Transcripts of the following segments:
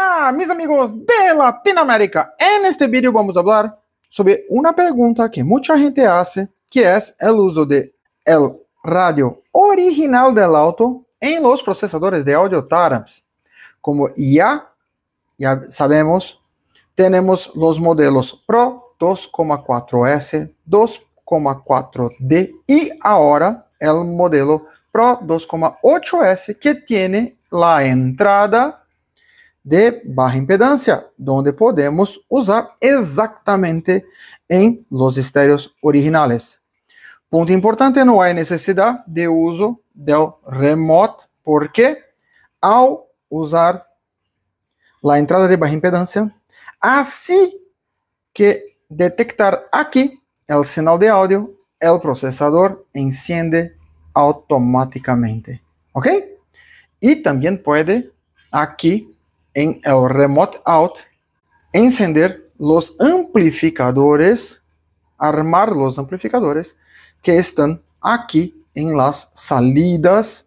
Olá, amigos de Latinoamérica. En este vídeo vamos falar sobre uma pergunta que muita gente faz, que é o uso de el radio original del auto em los processadores de audio TARAMS. Como já sabemos, temos los modelos Pro 2,4S, 2,4D e agora el modelo Pro 2,8S que tiene la entrada de baja impedancia, donde podemos usar exactamente en los estéreos originales. Punto importante, no hay necesidad de uso del remote, porque al usar la entrada de baja impedancia, así que detectar aquí el señal de audio, el procesador enciende automáticamente, ¿ok? Y también puede aquí en el remote out, encender los amplificadores, armar los amplificadores que están aquí en las salidas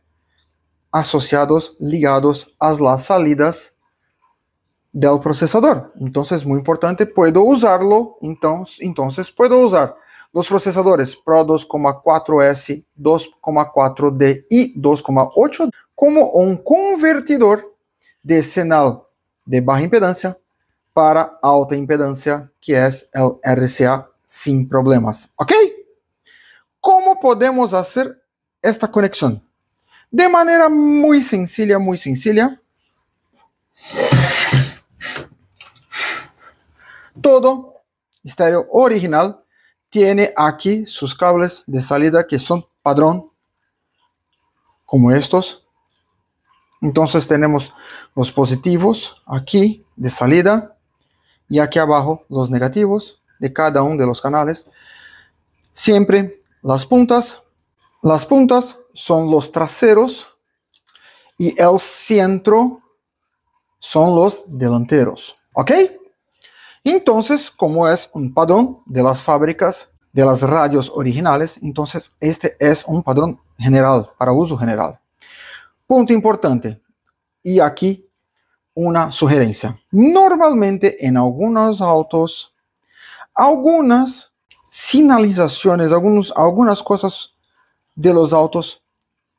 asociados, ligados a las salidas del procesador. Entonces, muy importante, puedo usarlo, entonces, entonces puedo usar los procesadores Pro 2,4S, 2,4D y 2,8 como un convertidor de señal de baja impedancia para alta impedancia, que es el RCA sin problemas. ¿Ok? ¿Cómo podemos hacer esta conexión? De manera muy sencilla, muy sencilla. Todo estéreo original tiene aquí sus cables de salida que son padrón, como estos, entonces tenemos los positivos aquí de salida y aquí abajo los negativos de cada uno de los canales. Siempre las puntas. Las puntas son los traseros y el centro son los delanteros. ¿Ok? Entonces, como es un padrón de las fábricas de las radios originales, entonces este es un padrón general, para uso general. Punto importante. e aqui uma sugerência. Normalmente em alguns autos, algumas sinalizações, algumas algumas coisas de los autos,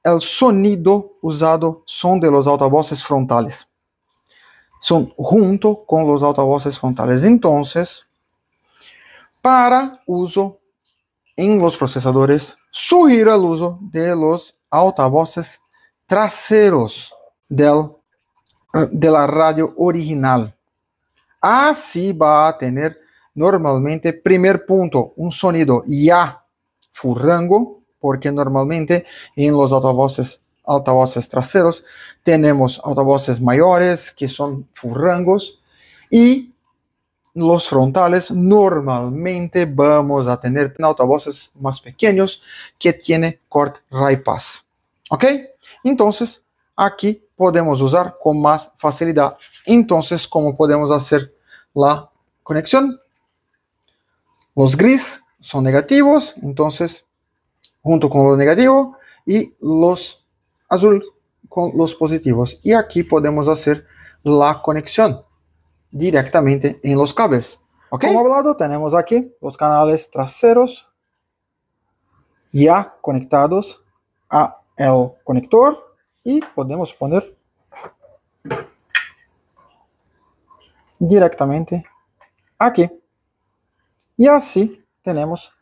el sonido usado são de los altavoces frontales. Son junto com los altavoces frontales. Então, para uso em los procesadores, sugiero o uso de los altavoces traseros del, eh, de la radio original. Así va a tener normalmente, primer punto, un sonido ya furrango, porque normalmente en los altavoces, altavoces traseros tenemos altavoces mayores que son furrangos y los frontales normalmente vamos a tener altavoces más pequeños que tiene corte pass. Ok? entonces aquí podemos usar con más facilidad, entonces cómo podemos hacer la conexión los gris son negativos, entonces junto con los negativo, y los azul con los positivos. y aquí podemos hacer la conexión directamente en los cables. ok, Como hablado, tenemos aquí los canales traseros ya conectados a el conector y podemos poner directamente aquí. Y así tenemos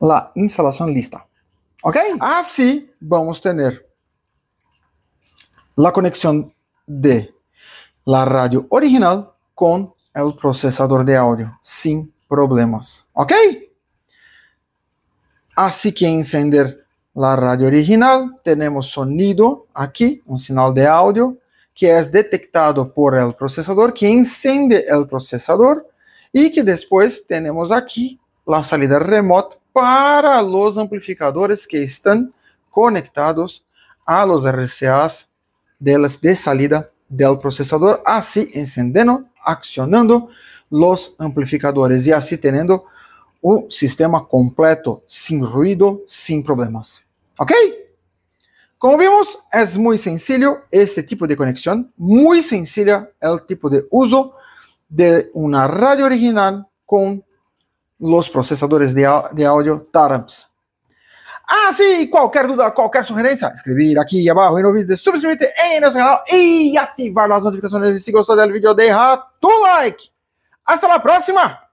la instalación lista. ¿Ok? Así vamos a tener la conexión de la radio original con el procesador de audio sin problemas. ¿Ok? Así que encender la radio original, tenemos sonido aquí, un sinal de audio que es detectado por el procesador, que enciende el procesador y que después tenemos aquí la salida remota para los amplificadores que están conectados a los RCAs de, las de salida del procesador, así encendiendo, accionando los amplificadores y así teniendo un sistema completo, sin ruido, sin problemas. ¿Ok? Como vimos, es muy sencillo este tipo de conexión, muy sencilla el tipo de uso de una radio original con los procesadores de, audio TARAMS. Ah, cualquier duda, cualquier sugerencia, escribir aquí abajo y no olvides suscribirte en nuestro canal y activar las notificaciones y si gustó del video deja tu like. Hasta la próxima.